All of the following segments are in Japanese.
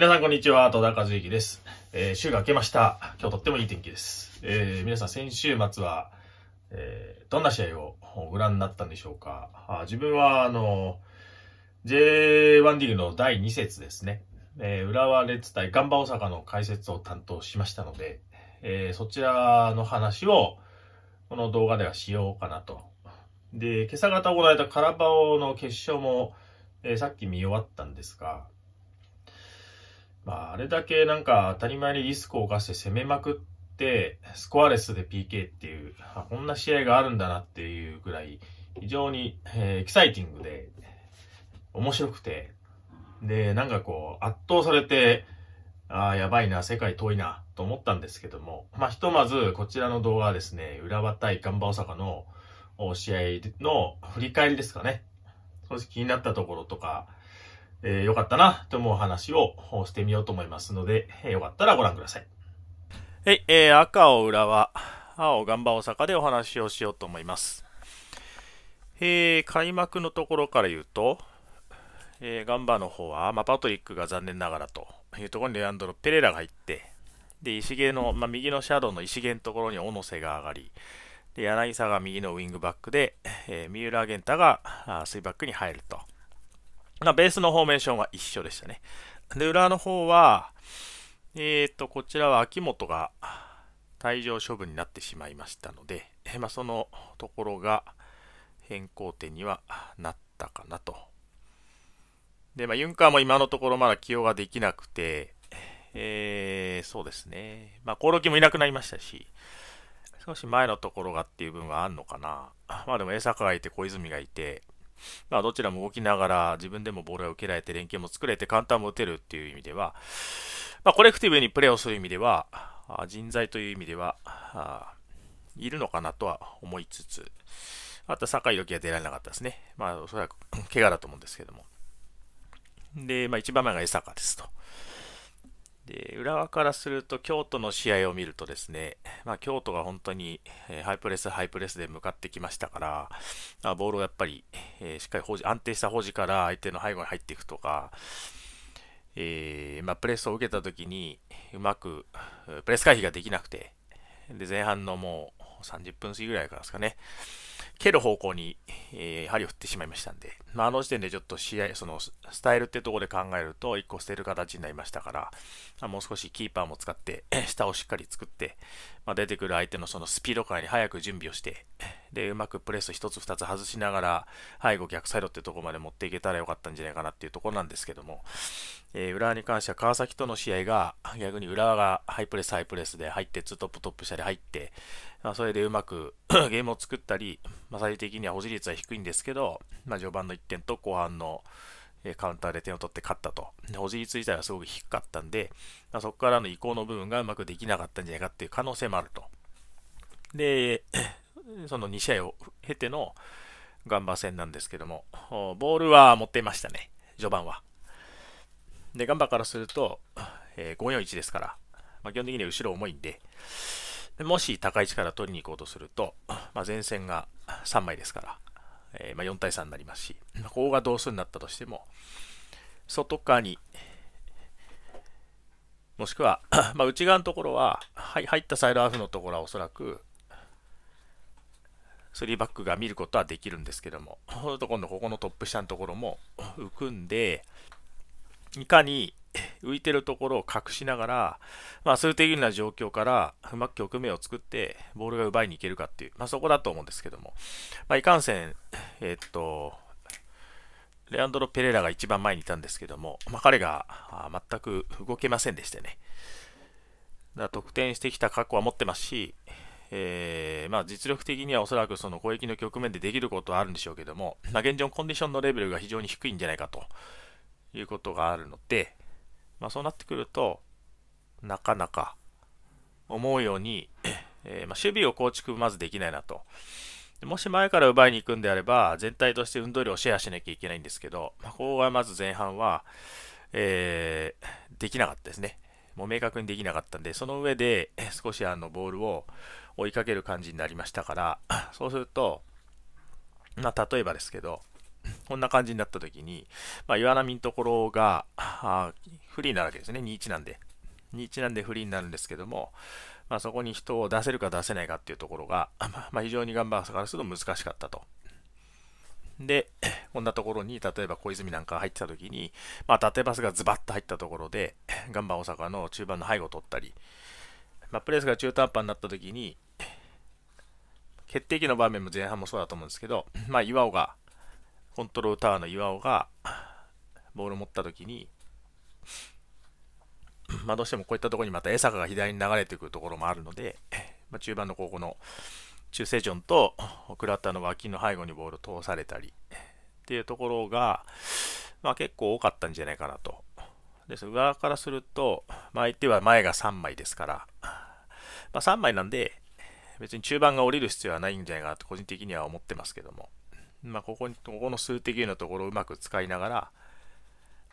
皆さんこんにちは、戸田和之です。えー、週が明けました。今日とってもいい天気です。えー、皆さん先週末は、えー、どんな試合をご覧になったんでしょうか。あ自分は、あの、J1 リーグの第2節ですね。えー、浦和レッズ対ガンバ大阪の解説を担当しましたので、えー、そちらの話を、この動画ではしようかなと。で、今朝方行われたカラバオの決勝も、えー、さっき見終わったんですが、まあ、あれだけなんか当たり前にリスクを犯して攻めまくって、スコアレスで PK っていう、あこんな試合があるんだなっていうぐらい、非常に、えー、エキサイティングで、面白くて、で、なんかこう、圧倒されて、ああ、やばいな、世界遠いな、と思ったんですけども、まあ、ひとまず、こちらの動画はですね、浦和対ガンバ大阪の試合の振り返りですかね。正直気になったところとか、えー、よかったなと思う話をしてみようと思いますので、えー、よかったらご覧ください。はい、えー、赤を浦和、青ガンバ大阪でお話をしようと思います。えー、開幕のところから言うと、えー、ガンバの方は、まあ、パトリックが残念ながらというところにレアンドロ・ペレラが入って、で、石毛の、まあ、右のシャドウの石毛のところに小野瀬が上がり、で、柳沢が右のウィングバックで、えー、三浦玄太があ3バックに入ると。まあ、ベースのフォーメーションは一緒でしたね。で、裏の方は、えー、っと、こちらは秋元が退場処分になってしまいましたので、えまあ、そのところが変更点にはなったかなと。で、まあ、ユンカーも今のところまだ起用ができなくて、えー、そうですね。まあ、コオロギもいなくなりましたし、少し前のところがっていう部分はあんのかな。まあでも、江坂がいて、小泉がいて、まあ、どちらも動きながら自分でもボールが受けられて連携も作れて簡単も打てるっていう意味では、まあ、コレクティブにプレーをする意味では、人材という意味では、いるのかなとは思いつつ、あと、酒井良樹出られなかったですね。まあ、おそらく、怪我だと思うんですけども。で、まあ、一番前が江坂ですと。で浦和からすると京都の試合を見るとですね、まあ、京都が本当に、えハイプレスハイプレスで向かってきましたから、ボールをやっぱり、えー、しっかり保持安定した保持から相手の背後に入っていくとか、えー、まあ、プレスを受けた時にうまくプレス回避ができなくてで前半のもう30分過ぎぐらいからですかね蹴る方向に、えー、針を振ってしまいましたんで、まあ、あの時点でちょっと試合、そのスタイルってところで考えると、1個捨てる形になりましたから、まあ、もう少しキーパーも使って、下をしっかり作って、まあ、出てくる相手のそのスピード感に早く準備をして、で、うまくプレス1つ2つ外しながら、背後逆サイドってとこまで持っていけたらよかったんじゃないかなっていうところなんですけども、えー、浦和に関しては川崎との試合が、逆に浦和がハイプレスハイプレスで入って、ツートップトップ下で入って、まあ、それでうまく ゲームを作ったり、まあ、最終的には保持率は低いんですけど、まあ、序盤の1点と後半のカウンターで点を取って勝ったと。保持率自体はすごく低かったんで、まあ、そこからの移行の部分がうまくできなかったんじゃないかっていう可能性もあると。で、その2試合を経てのガンバ戦なんですけども、ボールは持っていましたね、序盤は。で、ガンバからすると、えー、541ですから、まあ、基本的には後ろ重いんで、もし高い位置から取りに行こうとすると、まあ、前線が3枚ですから、えー、まあ、4対3になりますし、ここが同数になったとしても、外側に、もしくは、まあ、内側のところは、はい、入ったサイドアフのところはおそらく、3バックが見ることはできるんですけども、と今度ここのトップ下のところも浮くんで、いかに浮いてるところを隠しながら、まあ、数的な状況からうまく局面を作ってボールが奪いに行けるかっていう、まあ、そこだと思うんですけども、まあ、いかんせん、えー、っとレアンドロ・ペレラが一番前にいたんですけども、まあ、彼が全く動けませんでしてねだ得点してきた過去は持ってますし、えー、まあ、実力的にはおそらくその攻撃の局面でできることはあるんでしょうけども、まあ、現状コンディションのレベルが非常に低いんじゃないかということがあるので、まあ、そうなってくると、なかなか思うように、えー、まあ、守備を構築まずできないなと。もし前から奪いに行くんであれば、全体として運動量をシェアしなきゃいけないんですけど、まあ、ここはまず前半は、えー、できなかったですね。もう明確にできなかったんで、その上で少しあのボールを追いかける感じになりましたから、そうすると、まあ、例えばですけど、こんな感じになった時に、まあ、岩波のところがフリーになるわけですね。2-1なんで。2-1なんでフリーになるんですけども、まあ、そこに人を出せるか出せないかっていうところが、まあ、非常にガンバースからすると難しかったと。で、こんなところに、例えば小泉なんか入ってた時に、まあ、縦パスがズバッと入ったところで、ガンバ大阪の中盤の背後を取ったり、まあ、プレスが中途半端になった時に、決定機の場面も前半もそうだと思うんですけど、まあ、岩尾がコントロールタワーの岩尾がボールを持った時に、まあ、どうしてもこういったところにまた江坂が左に流れてくるところもあるので、まあ、中盤のここの中正ジョンと倉田の脇の背後にボールを通されたりっていうところが、まあ、結構多かったんじゃないかなと。です側からすると、まあ、相手は前が3枚ですから、まあ、3枚なんで別に中盤が降りる必要はないんじゃないかなと個人的には思ってますけども。まあ、ここに、ここの数的なところをうまく使いながら、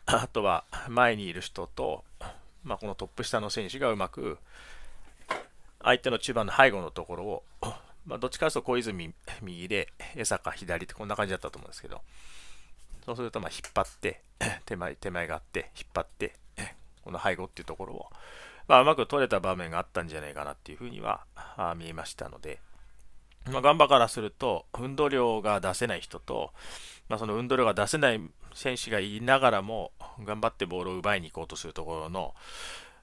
あとは前にいる人と、まあ、このトップ下の選手がうまく、相手の中盤の背後のところを、まあ、どっちかというと小泉右で、江坂左ってこんな感じだったと思うんですけど、そうするとま引っ張って、手前、手前があって、引っ張って、この背後っていうところを、まあ、うまく取れた場面があったんじゃないかなっていうふうには見えましたので、まあ、ガンバからすると、運動量が出せない人と、まあ、その運動量が出せない選手がいながらも、頑張ってボールを奪いに行こうとするところの、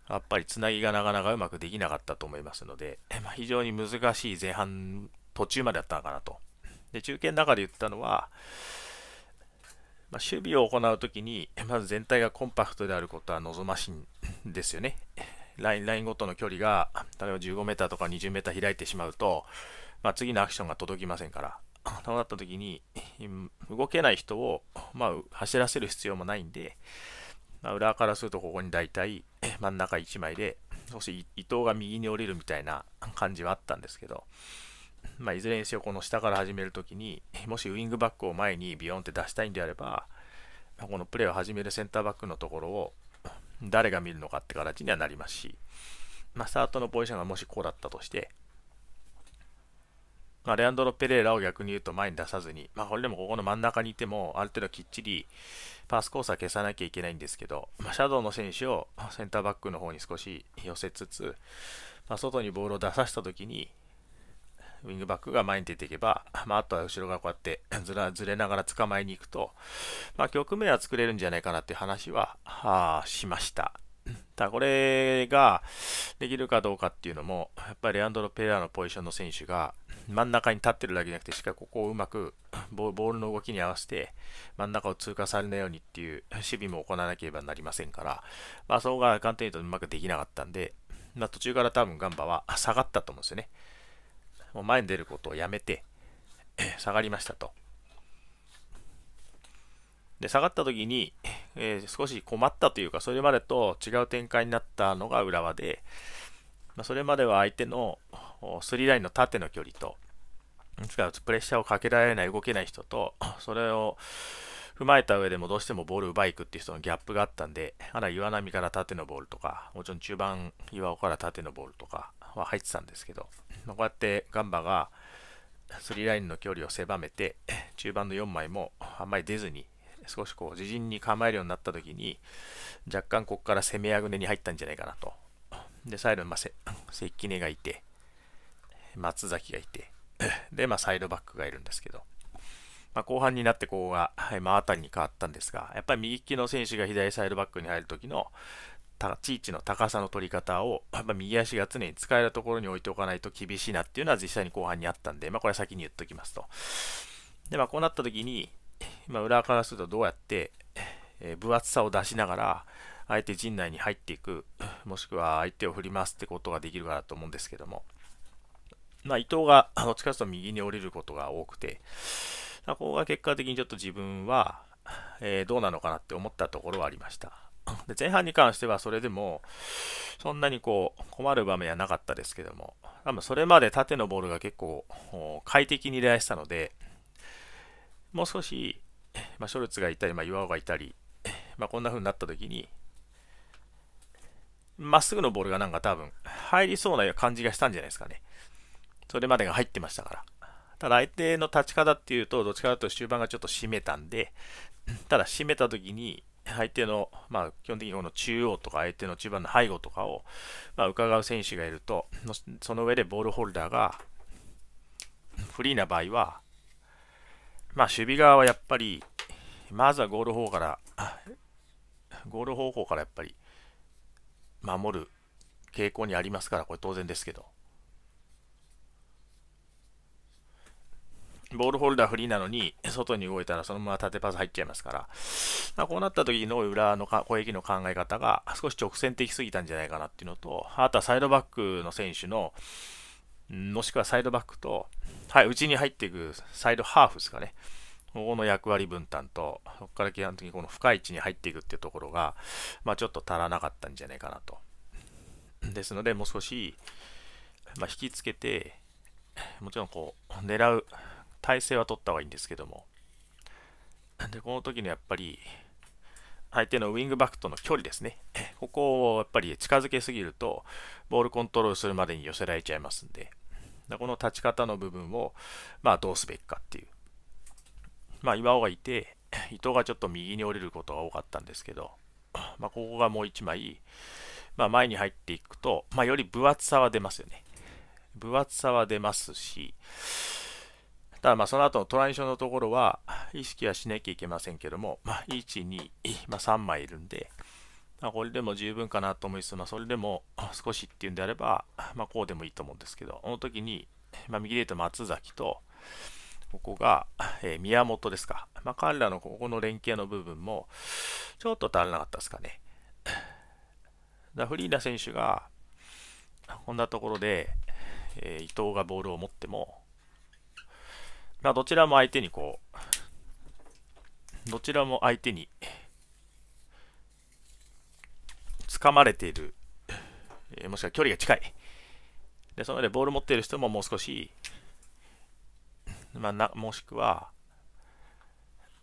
やっぱりつなぎがなかなかうまくできなかったと思いますので、まあ、非常に難しい前半途中までだったのかなと。で、中継の中で言ったのは、まあ、守備を行うときに、まず全体がコンパクトであることは望ましいんですよね。ライン、ラインごとの距離が、例えば15ーとか20ー開いてしまうと、まあ、次のアクションが届きませんから、そうなった時に、動けない人を、まあ、走らせる必要もないんで、まあ、裏からするとここに大体真ん中1枚で、少し伊藤が右に降りるみたいな感じはあったんですけど、まあ、いずれにせよこの下から始めるときに、もしウイングバックを前にビヨンって出したいんであれば、このプレーを始めるセンターバックのところを誰が見るのかって形にはなりますし、まあ、スタートのポジションがもしこうだったとして、まあ、レアンドロ・ペレーラを逆に言うと前に出さずに、まあ、これでもここの真ん中にいても、ある程度きっちりパスコースは消さなきゃいけないんですけど、まあ、シャドウの選手をセンターバックの方に少し寄せつつ、まあ、外にボールを出させたときに、ウィングバックが前に出ていけば、まあ、あとは後ろがこうやってずらずれながら捕まえに行くと、まあ、局面は作れるんじゃないかなっていう話はしました。た だこれができるかどうかっていうのも、やっぱりレアンドロ・ペラーのポジションの選手が真ん中に立ってるだけじゃなくて、しっかりここをうまく ボールの動きに合わせて真ん中を通過されないようにっていう守備も行わなければなりませんから、まあ、そこが簡単に言うとうまくできなかったんで、まあ、途中から多分ガンバは下がったと思うんですよね。もう前に出ることをやめて、下がりましたと。で、下がった時に、えー、少し困ったというか、それまでと違う展開になったのが浦和で、まあ、それまでは相手のスリーラインの縦の距離と、プレッシャーをかけられない、動けない人と、それを踏まえた上でもどうしてもボール奪い行くっていう人のギャップがあったんで、まだ岩波から縦のボールとか、もちろん中盤岩尾から縦のボールとかは入ってたんですけど、まあ、こうやってガンバがスリーラインの距離を狭めて、中盤の4枚もあんまり出ずに、少しこう自陣に構えるようになった時に若干ここから攻めあぐねに入ったんじゃないかなとでサイドに、まあ、関根がいて松崎がいて で、まあ、サイドバックがいるんですけど、まあ、後半になってここが真、まあ、たりに変わったんですがやっぱり右利きの選手が左サイドバックに入る時の立ち位の高さの取り方を、まあ、右足が常に使えるところに置いておかないと厳しいなっていうのは実際に後半にあったんで、まあ、これは先に言っときますと。で、まあ、こうなった時に、まあ、からするとどうやって、えー、分厚さを出しながら、相手陣内に入っていく、もしくは相手を振りますってことができるかなと思うんですけども、まあ、伊藤がどっちかというと右に降りることが多くて、ここが結果的にちょっと自分は、えー、どうなのかなって思ったところはありました。で前半に関してはそれでもそんなにこう困る場面はなかったですけども多分それまで縦のボールが結構快適に出会したのでもう少しまあ、ショルツがいたり、まあ、岩尾がいたり、まあ、こんな風になった時に、まっすぐのボールがなんか多分入りそうな感じがしたんじゃないですかね。それまでが入ってましたから。ただ相手の立ち方っていうと、どっちかというと終盤がちょっと締めたんで、ただ締めた時に、相手の、まあ、基本的にこの中央とか相手の中盤の背後とかを、まあ、伺う選手がいると、その上でボールホルダーがフリーな場合は、まあ、守備側はやっぱり、まずはゴール方から、ゴール方向からやっぱり守る傾向にありますから、これ当然ですけど。ボールホルダーフリーなのに、外に動いたらそのまま縦パス入っちゃいますから、まあ、こうなった時の裏の攻撃の考え方が少し直線的すぎたんじゃないかなっていうのと、あとはサイドバックの選手の、もしくはサイドバックと、はい、内に入っていくサイドハーフですかね。ここの役割分担と、そこから基本的にこの深い位置に入っていくっていうところが、まあ、ちょっと足らなかったんじゃないかなと。ですので、もう少し、まあ、引きつけて、もちろんこう、狙う体勢は取った方がいいんですけども、で、この時のやっぱり、相手のウィングバックとの距離ですね。ここをやっぱり近づけすぎると、ボールコントロールするまでに寄せられちゃいますんで、この立ち方の部分を、まあ、どうすべきかっていう。まあ、岩尾がいて、伊藤がちょっと右に折れることが多かったんですけど、まあ、ここがもう1枚、まあ、前に入っていくと、まあ、より分厚さは出ますよね。分厚さは出ますし、ただまあその後のトランジションのところは意識はしなきゃいけませんけども、まあ、1、2、まあ、3枚いるんで、まあ、これでも十分かなと思います。まあ、それでも 少しっていうんであれば、まあ、こうでもいいと思うんですけど、この時に、まあ、右で言うと松崎と、ここが、えー、宮本ですか。まあ、彼らのここの連携の部分も、ちょっと足らなかったですかね。だフリーダ選手が、こんなところで、えー、伊藤がボールを持っても、まあ、どちらも相手にこう、どちらも相手に掴まれている、えもしくは距離が近い。で、その上でボール持っている人ももう少し、まあ、なもしくは、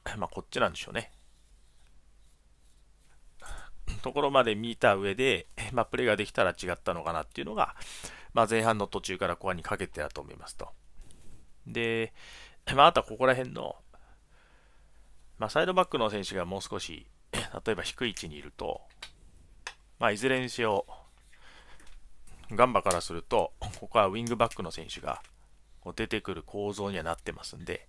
まあ、こっちなんでしょうね。ところまで見た上で、まあ、プレーができたら違ったのかなっていうのが、まあ、前半の途中から後半にかけてだと思いますと。で、まあ、あとはここら辺の、まあ、サイドバックの選手がもう少し、例えば低い位置にいると、まあ、いずれにせよ、ガンバからすると、ここはウィングバックの選手が出てくる構造にはなってますんで、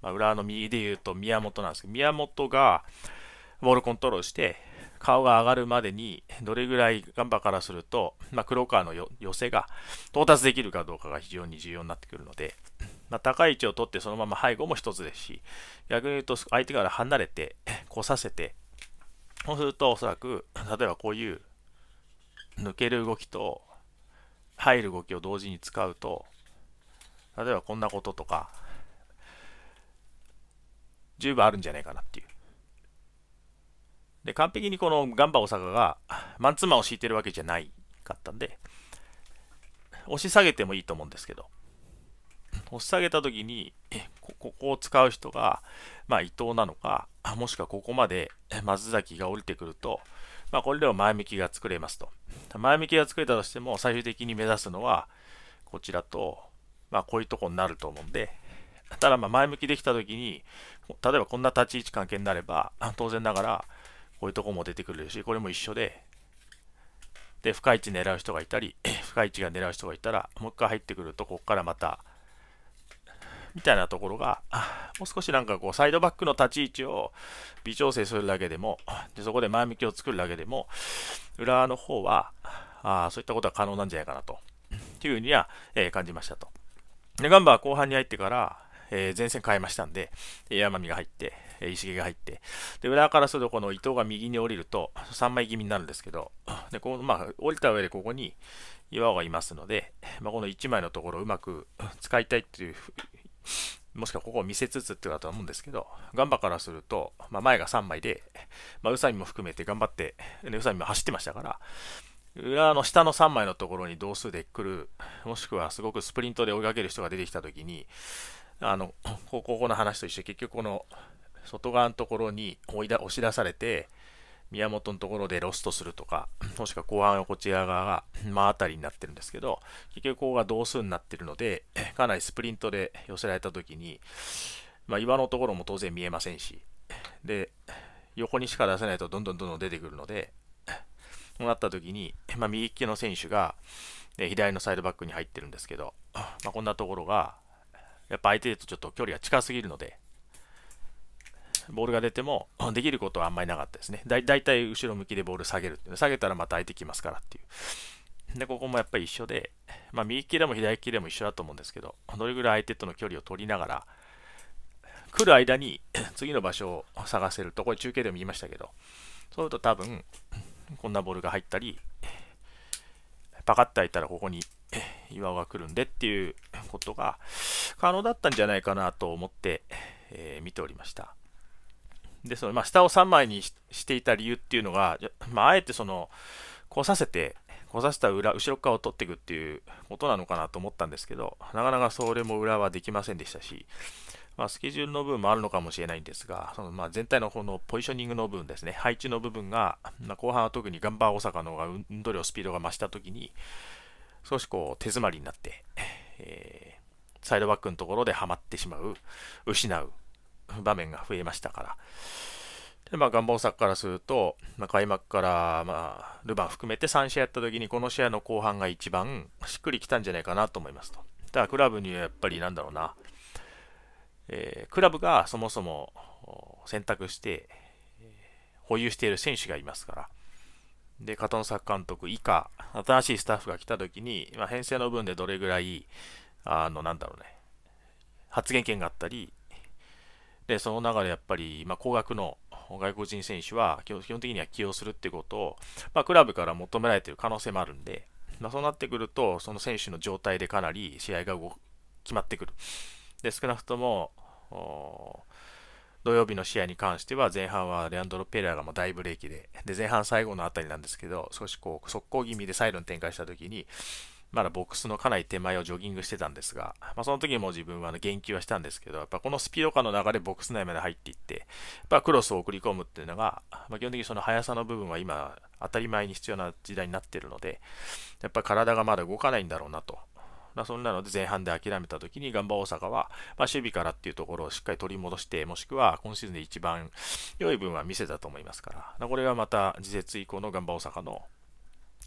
まあ、裏の右で言うと宮本なんですけど、宮本がボールコントロールして、顔が上がるまでに、どれぐらいガンバからすると、まあ、黒川の寄せが到達できるかどうかが非常に重要になってくるので、まあ、高い位置を取ってそのまま背後も1つですし、逆に言うと相手から離れて、来させて、そうするとおそらく、例えばこういう抜ける動きと入る動きを同時に使うと、例えばこんなこととか、十分あるんじゃないかなっていう。で、完璧にこのガンバ大阪がマンツーマンを敷いてるわけじゃないかったんで、押し下げてもいいと思うんですけど、押し下げた時にこ、ここを使う人が、まあ伊藤なのか、あもしくはここまで松崎が降りてくると、まあ、これでは前向きが作れますと。前向きが作れたとしても、最終的に目指すのは、こちらと、まあ、こういうとこになると思うんで、ただ、ま前向きできたときに、例えばこんな立ち位置関係になれば、当然ながら、こういうとこも出てくるし、これも一緒で、で、深い位置狙う人がいたり、深い位置が狙う人がいたら、もう一回入ってくると、ここからまた、みたいなところが、もう少しなんかこう、サイドバックの立ち位置を微調整するだけでも、でそこで前向きを作るだけでも、裏の方は、あそういったことは可能なんじゃないかなと、っていうふうには、えー、感じましたと。で、ガンバは後半に入ってから、えー、前線変えましたんで、山見が入って、石毛が入って、で、裏からするとこの伊藤が右に降りると、3枚気味になるんですけど、で、この、まあ、降りた上でここに岩尾がいますので、まあ、この1枚のところをうまく使いたいっていうもしくはここを見せつつってことだと思うんですけど、ガンバからすると、まあ、前が3枚で、まあ、宇佐美も含めて頑張って、ね、宇佐美も走ってましたから、裏の下の3枚のところに同数で来る、もしくはすごくスプリントで追いかける人が出てきたときに、あの、ここの話と一緒に結局この外側のところに追い押し出されて、宮本のところでロストするとか、もしくは後半はこちら側が真当たりになってるんですけど、結局ここが同数になってるので、かなりスプリントで寄せられた時に、まあ、岩のところも当然見えませんし、で、横にしか出せないとどんどんどんどん出てくるので、こうなった時に、まあ、右利きの選手が、ね、左のサイドバックに入ってるんですけど、まあ、こんなところが、やっぱ相手とちょっと距離が近すぎるので、ボールが出ても、できることはあんまりなかったですね。だいたい後ろ向きでボール下げる下げたらまた空いてきますからっていう。で、ここもやっぱり一緒で、まあ、右利きでも左利きでも一緒だと思うんですけど、どれぐらい相手との距離を取りながら、来る間に 次の場所を探せると、これ中継でも言いましたけど、そうすると多分、こんなボールが入ったり、パカッと開いたらここに 岩尾が来るんでっていうことが可能だったんじゃないかなと思って、えー、見ておりました。でそのまあ、下を3枚にしていた理由っていうのが、まあ、あえてその、来させて、来させた裏、後ろ側を取っていくっていうことなのかなと思ったんですけど、なかなかそれも裏はできませんでしたし、まあ、スケジュールの部分もあるのかもしれないんですが、そのまあ全体のこのポジショニングの部分ですね、配置の部分が、まあ、後半は特にガンバー大阪の方が運動量、スピードが増したときに、少しこう手詰まりになって、えー、サイドバックのところではまってしまう、失う場面が増えましたから。で、まあ、ガンボンからすると、まあ、開幕から、まあ、ルヴァン含めて3試合やった時に、この試合の後半が一番しっくりきたんじゃないかなと思いますと。ただ、クラブにはやっぱり、なんだろうな、えー、クラブがそもそも選択して、保有している選手がいますから、で、藤野作監督以下、新しいスタッフが来た時に、まあ、編成の分でどれぐらい、あの、なんだろうね、発言権があったり、で、その中でやっぱり、まあ、高額の外国人選手は基本的には起用するってことを、まあ、クラブから求められている可能性もあるんで、まあ、そうなってくると、その選手の状態でかなり試合が決まってくる。で、少なくとも、土曜日の試合に関しては、前半はレアンドロ・ペレラが大ブレーキで、で、前半最後のあたりなんですけど、少しこう、速攻気味でサイドに展開したときに、まだボックスのかなり手前をジョギングしてたんですが、まあ、その時も自分は言及はしたんですけど、やっぱこのスピード感の流れボックス内まで入っていって、やっぱクロスを送り込むっていうのが、まあ、基本的にその速さの部分は今、当たり前に必要な時代になってるので、やっぱ体がまだ動かないんだろうなと。まあ、そんなので前半で諦めた時にガンバ大阪は、まあ、守備からっていうところをしっかり取り戻して、もしくは今シーズンで一番良い分は見せたと思いますから、これはまた次節以降のガンバ大阪の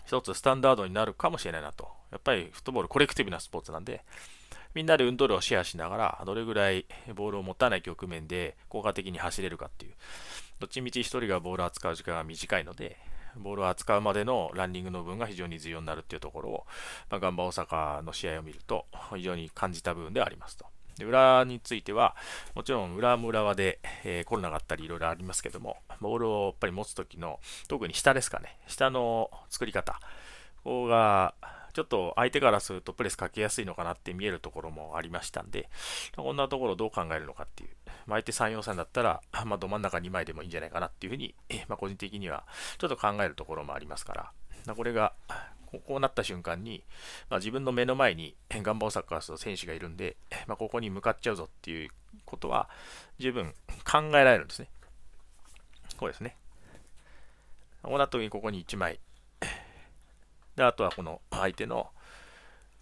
一つスタンダードになるかもしれないなと。やっぱりフットボールコレクティブなスポーツなんで、みんなで運動量をシェアしながら、どれぐらいボールを持たない局面で効果的に走れるかっていう。どっちみち1人がボールを扱う時間が短いので、ボールを扱うまでのランニングの分が非常に重要になるっていうところを、まあ、ガンバ大阪の試合を見ると非常に感じた部分ではありますと。で裏については、もちろん裏も裏で、えー、コロナがあったりいろいろありますけども、ボールをやっぱり持つときの、特に下ですかね、下の作り方、ここが、ちょっと相手からするとプレスかけやすいのかなって見えるところもありましたんで、こんなところをどう考えるのかっていう、まあ、相手3、4、3だったら、まあ、ど真ん中2枚でもいいんじゃないかなっていうふうに、まあ、個人的にはちょっと考えるところもありますから、これがこうなった瞬間に、まあ、自分の目の前にガンバ大阪すの選手がいるんで、まあ、ここに向かっちゃうぞっていうことは十分考えられるんですね。こうですね。こうなった時にここに1枚。で、あとはこの相手の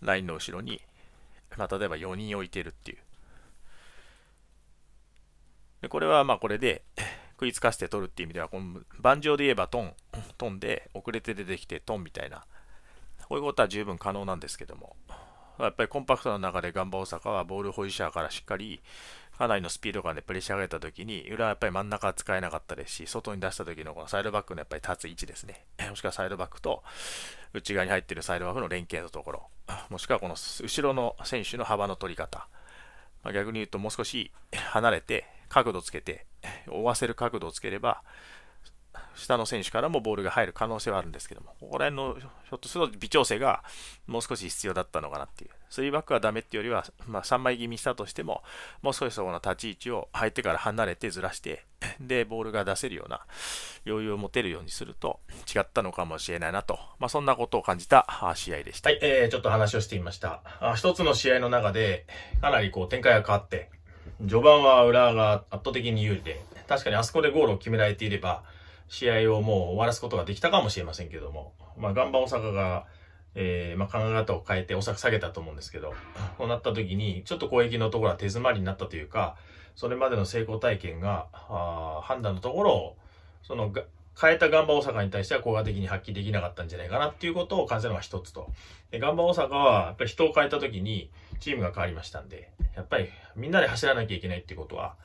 ラインの後ろに、まあ、例えば4人置いてるっていう。でこれはまあこれで食いつかせて取るっていう意味では、この盤上で言えばトン、トンで遅れて出てきてトンみたいなこういうことは十分可能なんですけども、やっぱりコンパクトな中でガンバ大阪はボール保持者からしっかりかなりのスピード感でプレッシャー上げたときに、裏はやっぱり真ん中は使えなかったですし、外に出した時のこのサイドバックのやっぱり立つ位置ですね。もしくはサイドバックと内側に入っているサイドバックの連携のところ、もしくはこの後ろの選手の幅の取り方、まあ、逆に言うともう少し離れて角度つけて、追わせる角度をつければ、下の選手からもボールが入る可能性はあるんですけども、ここら辺のひょっとすると微調整がもう少し必要だったのかなっていう、3バックはダメっていうよりは、まあ、3枚気味したとしても、もう少しそこの立ち位置を入ってから離れてずらして、で、ボールが出せるような余裕を持てるようにすると違ったのかもしれないなと、まあ、そんなことを感じた試合でした。はい、えー、ちょっと話をしてみました。あ一つの試合の中で、かなりこう展開が変わって、序盤は浦和が圧倒的に有利で、確かにあそこでゴールを決められていれば、試合をもう終わらすことができたかもしれませんけども、まあ、ガンバ大阪が、えー、まあ、考え方を変えて大阪下げたと思うんですけど、こうなった時に、ちょっと攻撃のところは手詰まりになったというか、それまでの成功体験が、あ判断のところを、その、変えたガンバ大阪に対しては効果的に発揮できなかったんじゃないかなっていうことを感じるのが一つと。で、ガンバ大阪は、やっぱり人を変えた時にチームが変わりましたんで、やっぱりみんなで走らなきゃいけないっていうことは、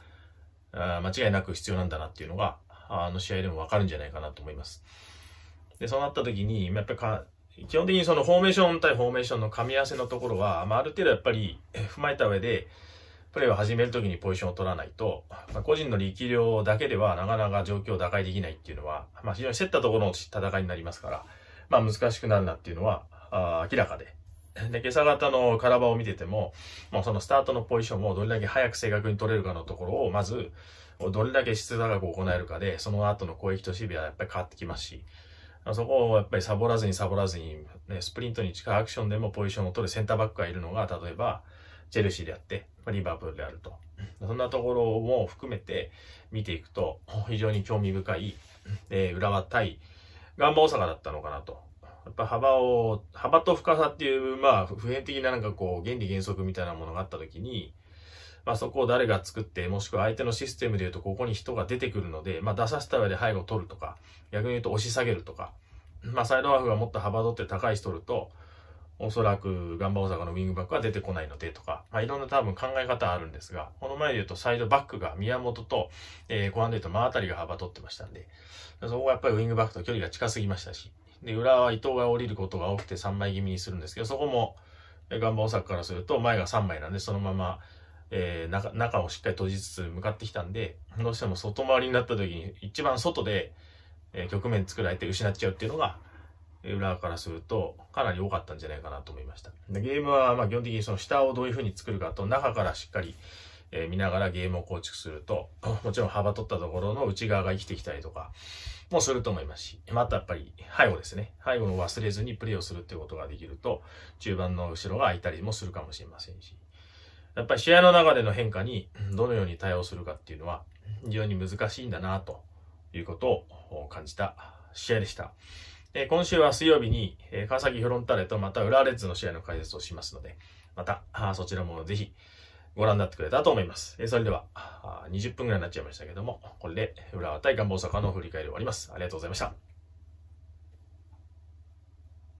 あ間違いなく必要なんだなっていうのがあの試合でもわかるんじゃないかなと思います。で、そうなった時に、やっぱか、基本的にそのフォーメーション対フォーメーションの噛み合わせのところは、まあ、ある程度やっぱり踏まえた上で、プレーを始める時にポジションを取らないと、まあ、個人の力量だけではなかなか状況を打開できないっていうのは、まあ、非常に競ったところの戦いになりますから、まあ、難しくなるなっていうのは、あ明らかで。で、今朝方のカラバを見てても、もうそのスタートのポジションをどれだけ早く正確に取れるかのところを、まず、をどれだけ質高く行えるかで、その後の攻撃と守備はやっぱり変わってきますし、そこをやっぱりサボらずにサボらずに、ね、スプリントに近いアクションでもポジションを取るセンターバックがいるのが、例えば、チェルシーであって、リバプールであると。そんなところも含めて見ていくと、非常に興味深い、えー、浦和対ガンバ大阪だったのかなと。やっぱ幅を、幅と深さっていう、まあ、普遍的ななんかこう、原理原則みたいなものがあった時に、まあ、そこを誰が作って、もしくは相手のシステムで言うとここに人が出てくるので、まあ、出させた上で背後を取るとか、逆に言うと押し下げるとか、まあ、サイドハーフがもっと幅取って高い人ると、おそらくガンバ大阪のウィングバックは出てこないのでとか、まあ、いろんな多分考え方あるんですが、この前で言うとサイドバックが宮本と、えー、後半で言うと真あたりが幅取ってましたんで、そこはやっぱりウィングバックと距離が近すぎましたし、で、裏は伊藤が降りることが多くて3枚気味にするんですけど、そこも、ガンバ大阪からすると前が3枚なんで、そのままえー、中、中をしっかり閉じつつ向かってきたんで、どうしても外回りになった時に、一番外で、えー、局面作られて失っちゃうっていうのが、裏からすると、かなり多かったんじゃないかなと思いました。でゲームは、まあ、基本的にその下をどういう風に作るかと、中からしっかり、えー、見ながらゲームを構築すると、もちろん幅取ったところの内側が生きてきたりとか、もすると思いますし、またやっぱり背後ですね。背後を忘れずにプレーをするっていうことができると、中盤の後ろが空いたりもするかもしれませんし。やっぱり試合の中での変化にどのように対応するかっていうのは非常に難しいんだなということを感じた試合でした。で今週は水曜日に、え川崎フロンターレとまた浦和レッズの試合の解説をしますので、またそちらもぜひご覧になってくれたと思います。えそれでは20分ぐらいになっちゃいましたけども、これで浦和対ガンボ大阪の振り返り終わります。ありがとうございました。